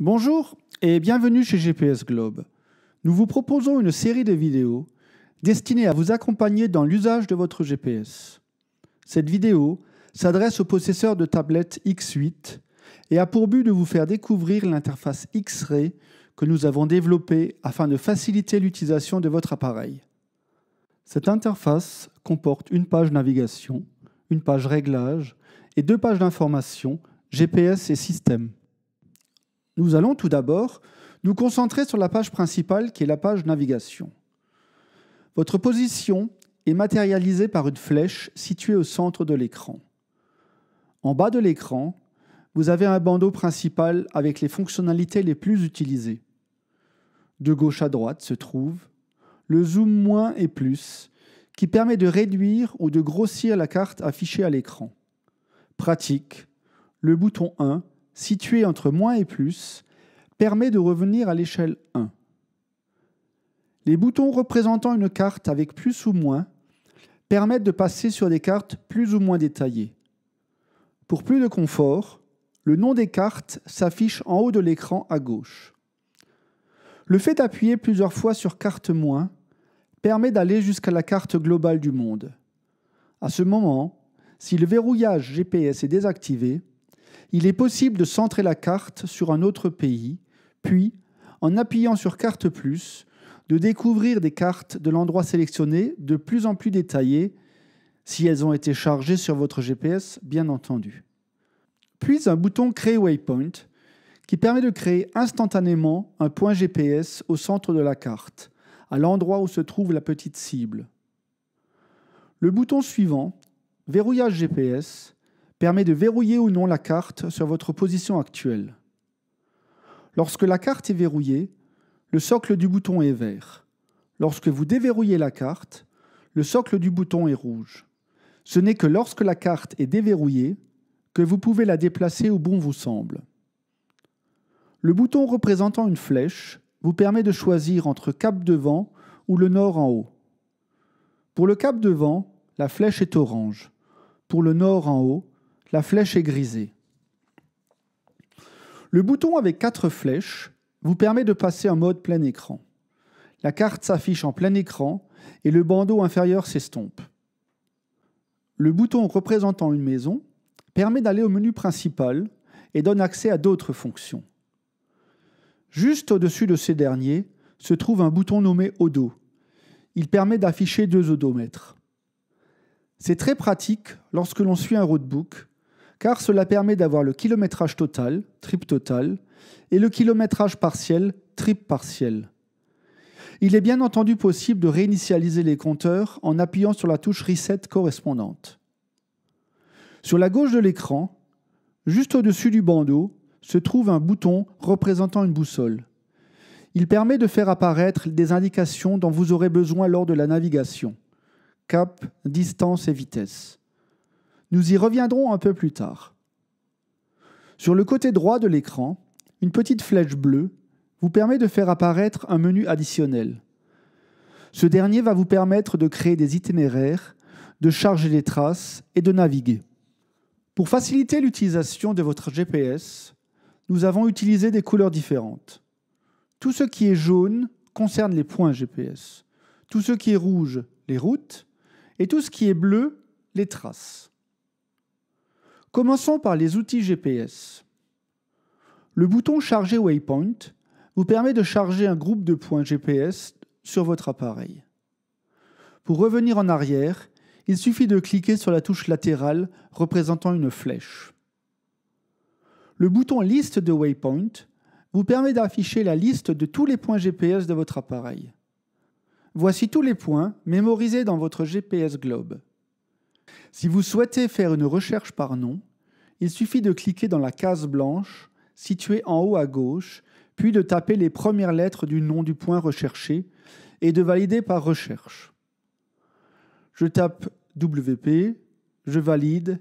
Bonjour et bienvenue chez GPS Globe. Nous vous proposons une série de vidéos destinées à vous accompagner dans l'usage de votre GPS. Cette vidéo s'adresse aux possesseurs de tablettes X8 et a pour but de vous faire découvrir l'interface X-Ray que nous avons développée afin de faciliter l'utilisation de votre appareil. Cette interface comporte une page navigation, une page réglage et deux pages d'information GPS et système. Nous allons tout d'abord nous concentrer sur la page principale qui est la page navigation. Votre position est matérialisée par une flèche située au centre de l'écran. En bas de l'écran, vous avez un bandeau principal avec les fonctionnalités les plus utilisées. De gauche à droite se trouve le zoom moins et plus, qui permet de réduire ou de grossir la carte affichée à l'écran. Pratique, le bouton 1 situé entre moins et plus, permet de revenir à l'échelle 1. Les boutons représentant une carte avec plus ou moins permettent de passer sur des cartes plus ou moins détaillées. Pour plus de confort, le nom des cartes s'affiche en haut de l'écran à gauche. Le fait d'appuyer plusieurs fois sur carte moins permet d'aller jusqu'à la carte globale du monde. À ce moment, si le verrouillage GPS est désactivé, il est possible de centrer la carte sur un autre pays, puis, en appuyant sur Carte Plus, de découvrir des cartes de l'endroit sélectionné de plus en plus détaillées, si elles ont été chargées sur votre GPS, bien entendu. Puis un bouton Créer Waypoint qui permet de créer instantanément un point GPS au centre de la carte, à l'endroit où se trouve la petite cible. Le bouton suivant, Verrouillage GPS, permet de verrouiller ou non la carte sur votre position actuelle. Lorsque la carte est verrouillée, le socle du bouton est vert. Lorsque vous déverrouillez la carte, le socle du bouton est rouge. Ce n'est que lorsque la carte est déverrouillée que vous pouvez la déplacer où bon vous semble. Le bouton représentant une flèche vous permet de choisir entre cap devant ou le nord en haut. Pour le cap devant, la flèche est orange. Pour le nord en haut, la flèche est grisée. Le bouton avec quatre flèches vous permet de passer en mode plein écran. La carte s'affiche en plein écran et le bandeau inférieur s'estompe. Le bouton représentant une maison permet d'aller au menu principal et donne accès à d'autres fonctions. Juste au-dessus de ces derniers se trouve un bouton nommé Odo. Il permet d'afficher deux odomètres. C'est très pratique lorsque l'on suit un roadbook car cela permet d'avoir le kilométrage total, trip total, et le kilométrage partiel, trip partiel. Il est bien entendu possible de réinitialiser les compteurs en appuyant sur la touche Reset correspondante. Sur la gauche de l'écran, juste au-dessus du bandeau, se trouve un bouton représentant une boussole. Il permet de faire apparaître des indications dont vous aurez besoin lors de la navigation cap, distance et vitesse. Nous y reviendrons un peu plus tard. Sur le côté droit de l'écran, une petite flèche bleue vous permet de faire apparaître un menu additionnel. Ce dernier va vous permettre de créer des itinéraires, de charger des traces et de naviguer. Pour faciliter l'utilisation de votre GPS, nous avons utilisé des couleurs différentes. Tout ce qui est jaune concerne les points GPS, tout ce qui est rouge, les routes, et tout ce qui est bleu, les traces. Commençons par les outils GPS. Le bouton Charger Waypoint vous permet de charger un groupe de points GPS sur votre appareil. Pour revenir en arrière, il suffit de cliquer sur la touche latérale représentant une flèche. Le bouton Liste de Waypoint vous permet d'afficher la liste de tous les points GPS de votre appareil. Voici tous les points mémorisés dans votre GPS Globe. Si vous souhaitez faire une recherche par nom, il suffit de cliquer dans la case blanche située en haut à gauche, puis de taper les premières lettres du nom du point recherché et de valider par recherche. Je tape WP, je valide,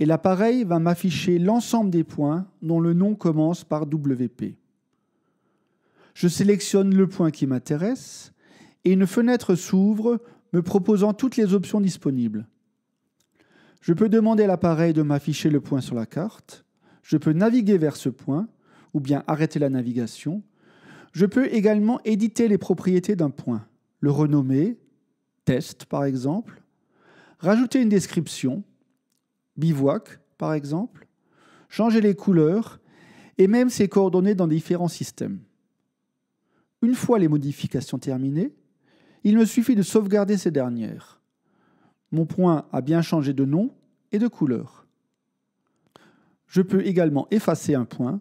et l'appareil va m'afficher l'ensemble des points dont le nom commence par WP. Je sélectionne le point qui m'intéresse et une fenêtre s'ouvre me proposant toutes les options disponibles. Je peux demander à l'appareil de m'afficher le point sur la carte. Je peux naviguer vers ce point ou bien arrêter la navigation. Je peux également éditer les propriétés d'un point, le renommer, test par exemple, rajouter une description, bivouac par exemple, changer les couleurs et même ses coordonnées dans différents systèmes. Une fois les modifications terminées, il me suffit de sauvegarder ces dernières. Mon point a bien changé de nom et de couleur. Je peux également effacer un point.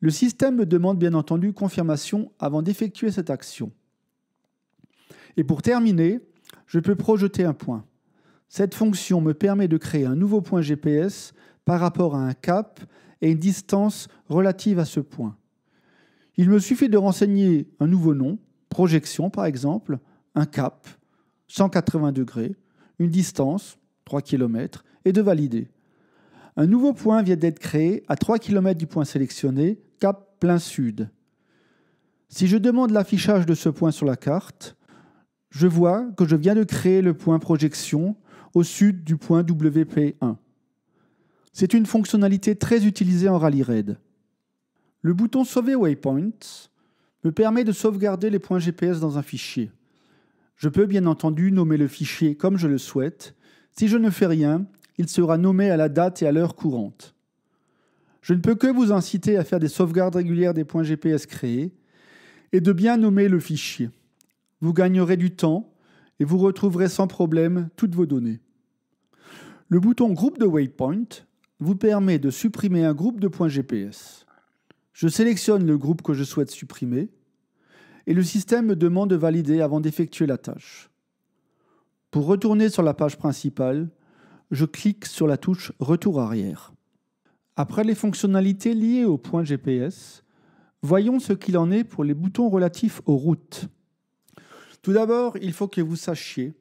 Le système me demande bien entendu confirmation avant d'effectuer cette action. Et pour terminer, je peux projeter un point. Cette fonction me permet de créer un nouveau point GPS par rapport à un cap et une distance relative à ce point. Il me suffit de renseigner un nouveau nom, projection par exemple, un cap, 180 degrés, une distance, 3 km, et de valider. Un nouveau point vient d'être créé à 3 km du point sélectionné, cap plein sud. Si je demande l'affichage de ce point sur la carte, je vois que je viens de créer le point projection au sud du point WP1. C'est une fonctionnalité très utilisée en Rally Raid. Le bouton Sauver Waypoint me permet de sauvegarder les points GPS dans un fichier. Je peux bien entendu nommer le fichier comme je le souhaite. Si je ne fais rien, il sera nommé à la date et à l'heure courante. Je ne peux que vous inciter à faire des sauvegardes régulières des points GPS créés et de bien nommer le fichier. Vous gagnerez du temps et vous retrouverez sans problème toutes vos données. Le bouton Groupe de Waypoint vous permet de supprimer un groupe de points GPS. Je sélectionne le groupe que je souhaite supprimer et le système me demande de valider avant d'effectuer la tâche. Pour retourner sur la page principale, je clique sur la touche Retour arrière. Après les fonctionnalités liées au point GPS, voyons ce qu'il en est pour les boutons relatifs aux routes. Tout d'abord, il faut que vous sachiez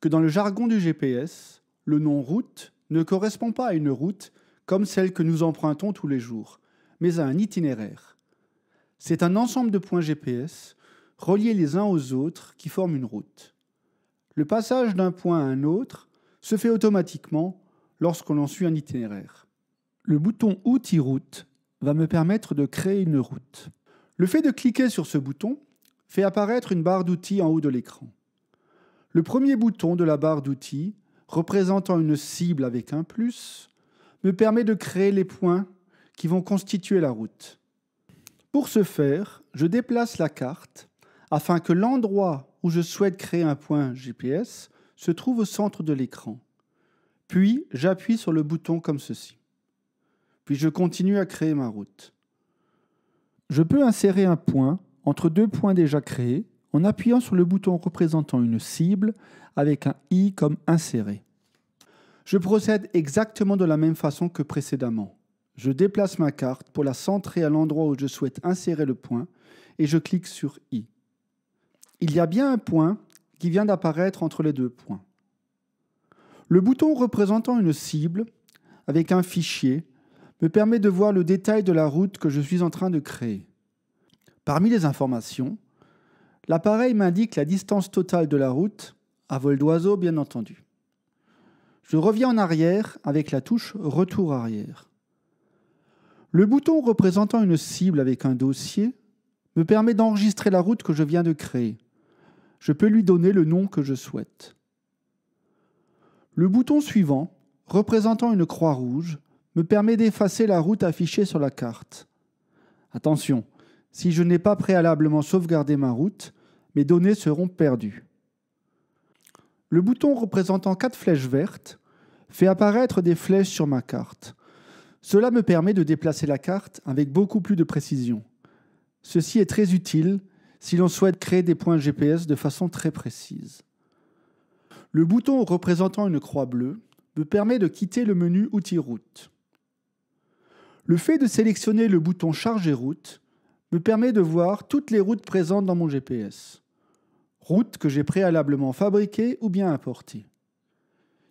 que dans le jargon du GPS, le nom route ne correspond pas à une route comme celle que nous empruntons tous les jours, mais à un itinéraire. C'est un ensemble de points GPS reliés les uns aux autres qui forment une route. Le passage d'un point à un autre se fait automatiquement lorsqu'on en suit un itinéraire. Le bouton Outils route va me permettre de créer une route. Le fait de cliquer sur ce bouton fait apparaître une barre d'outils en haut de l'écran. Le premier bouton de la barre d'outils, représentant une cible avec un plus, me permet de créer les points qui vont constituer la route. Pour ce faire, je déplace la carte afin que l'endroit où je souhaite créer un point GPS se trouve au centre de l'écran. Puis j'appuie sur le bouton comme ceci. Puis je continue à créer ma route. Je peux insérer un point entre deux points déjà créés en appuyant sur le bouton représentant une cible avec un i comme insérer. Je procède exactement de la même façon que précédemment. Je déplace ma carte pour la centrer à l'endroit où je souhaite insérer le point et je clique sur I il y a bien un point qui vient d'apparaître entre les deux points. Le bouton représentant une cible avec un fichier me permet de voir le détail de la route que je suis en train de créer. Parmi les informations, l'appareil m'indique la distance totale de la route, à vol d'oiseau bien entendu. Je reviens en arrière avec la touche Retour arrière. Le bouton représentant une cible avec un dossier me permet d'enregistrer la route que je viens de créer je peux lui donner le nom que je souhaite. Le bouton suivant, représentant une croix rouge, me permet d'effacer la route affichée sur la carte. Attention, si je n'ai pas préalablement sauvegardé ma route, mes données seront perdues. Le bouton représentant quatre flèches vertes fait apparaître des flèches sur ma carte. Cela me permet de déplacer la carte avec beaucoup plus de précision. Ceci est très utile si l'on souhaite créer des points GPS de façon très précise. Le bouton représentant une croix bleue me permet de quitter le menu Outils route. Le fait de sélectionner le bouton Charger route me permet de voir toutes les routes présentes dans mon GPS, routes que j'ai préalablement fabriquées ou bien importées.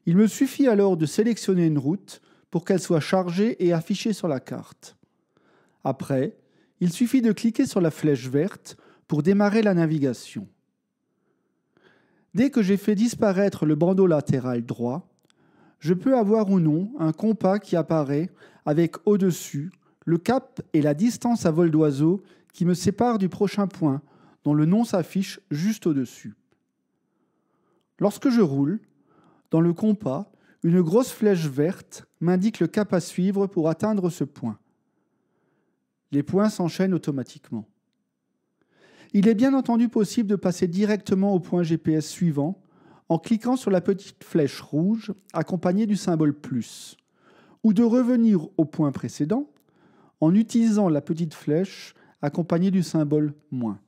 Il me suffit alors de sélectionner une route pour qu'elle soit chargée et affichée sur la carte. Après, il suffit de cliquer sur la flèche verte pour démarrer la navigation. Dès que j'ai fait disparaître le bandeau latéral droit, je peux avoir ou non un compas qui apparaît avec au-dessus le cap et la distance à vol d'oiseau qui me sépare du prochain point dont le nom s'affiche juste au-dessus. Lorsque je roule, dans le compas, une grosse flèche verte m'indique le cap à suivre pour atteindre ce point. Les points s'enchaînent automatiquement. Il est bien entendu possible de passer directement au point GPS suivant en cliquant sur la petite flèche rouge accompagnée du symbole plus, ou de revenir au point précédent en utilisant la petite flèche accompagnée du symbole moins.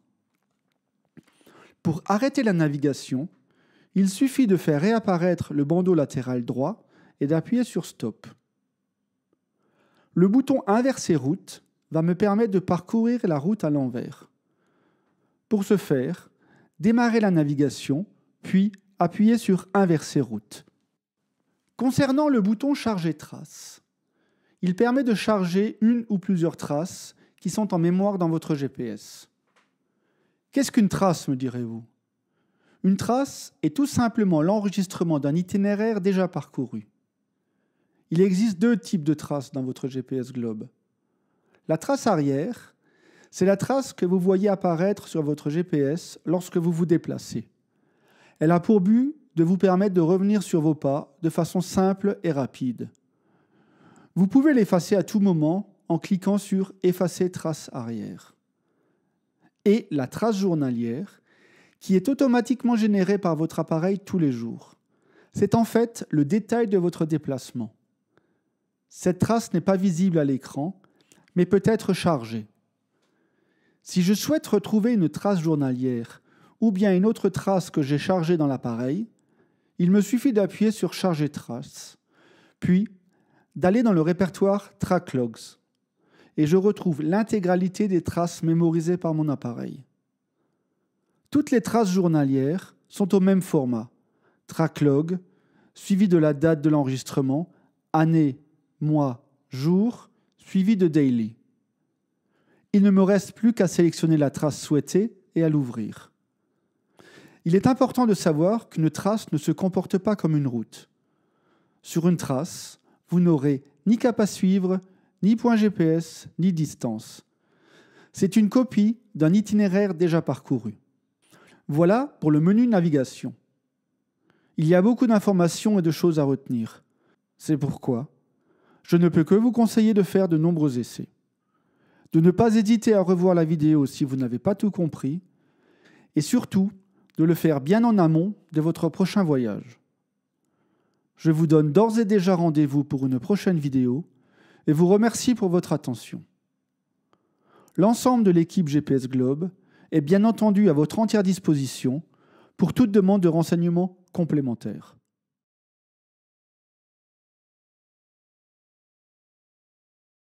Pour arrêter la navigation, il suffit de faire réapparaître le bandeau latéral droit et d'appuyer sur Stop. Le bouton Inverser route va me permettre de parcourir la route à l'envers. Pour ce faire, démarrez la navigation, puis appuyez sur Inverser route. Concernant le bouton Charger trace, il permet de charger une ou plusieurs traces qui sont en mémoire dans votre GPS. Qu'est-ce qu'une trace, me direz-vous Une trace est tout simplement l'enregistrement d'un itinéraire déjà parcouru. Il existe deux types de traces dans votre GPS Globe. La trace arrière, c'est la trace que vous voyez apparaître sur votre GPS lorsque vous vous déplacez. Elle a pour but de vous permettre de revenir sur vos pas de façon simple et rapide. Vous pouvez l'effacer à tout moment en cliquant sur Effacer trace arrière. Et la trace journalière, qui est automatiquement générée par votre appareil tous les jours. C'est en fait le détail de votre déplacement. Cette trace n'est pas visible à l'écran, mais peut être chargée. Si je souhaite retrouver une trace journalière ou bien une autre trace que j'ai chargée dans l'appareil, il me suffit d'appuyer sur Charger traces, puis d'aller dans le répertoire Track Logs et je retrouve l'intégralité des traces mémorisées par mon appareil. Toutes les traces journalières sont au même format, track log, suivi de la date de l'enregistrement, année, mois, jour, suivi de daily. Il ne me reste plus qu'à sélectionner la trace souhaitée et à l'ouvrir. Il est important de savoir qu'une trace ne se comporte pas comme une route. Sur une trace, vous n'aurez ni cap à suivre, ni point GPS, ni distance. C'est une copie d'un itinéraire déjà parcouru. Voilà pour le menu navigation. Il y a beaucoup d'informations et de choses à retenir. C'est pourquoi je ne peux que vous conseiller de faire de nombreux essais de ne pas hésiter à revoir la vidéo si vous n'avez pas tout compris, et surtout de le faire bien en amont de votre prochain voyage. Je vous donne d'ores et déjà rendez-vous pour une prochaine vidéo et vous remercie pour votre attention. L'ensemble de l'équipe GPS Globe est bien entendu à votre entière disposition pour toute demande de renseignements complémentaires.